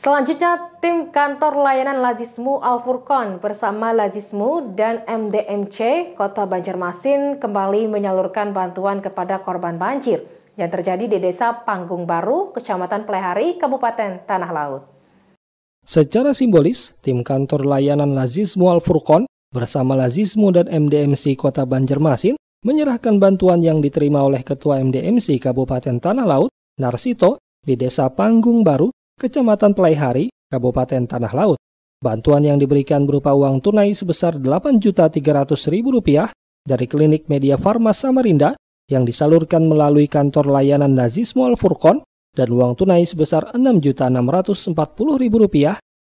Selanjutnya, tim kantor layanan Lazismu Alfurkon bersama Lazismu dan MDMC Kota Banjarmasin kembali menyalurkan bantuan kepada korban banjir yang terjadi di Desa Panggung Baru, Kecamatan Plehari, Kabupaten Tanah Laut. Secara simbolis, tim kantor layanan Lazismu Alfurkon bersama Lazismu dan MDMC Kota Banjarmasin menyerahkan bantuan yang diterima oleh Ketua MDMC Kabupaten Tanah Laut, Narsito, di Desa Panggung Baru, Kecamatan Pelaihari, Kabupaten Tanah Laut. Bantuan yang diberikan berupa uang tunai sebesar Rp8.300.000 dari Klinik Media Farma Samarinda yang disalurkan melalui kantor layanan Nazismo Al-Furqon dan uang tunai sebesar Rp6.640.000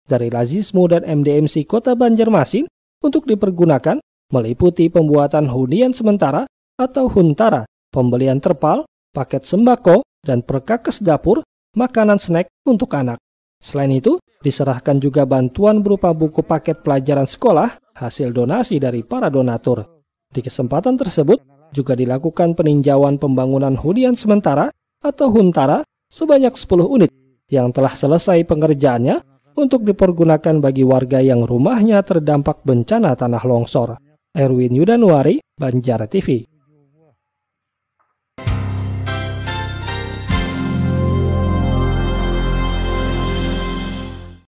dari Lazismo dan MDMC Kota Banjarmasin untuk dipergunakan meliputi pembuatan hunian sementara atau huntara, pembelian terpal, paket sembako, dan perkakas dapur makanan snack untuk anak. Selain itu, diserahkan juga bantuan berupa buku paket pelajaran sekolah hasil donasi dari para donatur. Di kesempatan tersebut, juga dilakukan peninjauan pembangunan hunian sementara atau huntara sebanyak 10 unit yang telah selesai pengerjaannya untuk dipergunakan bagi warga yang rumahnya terdampak bencana tanah longsor. Erwin Yudanwari, Banjar TV.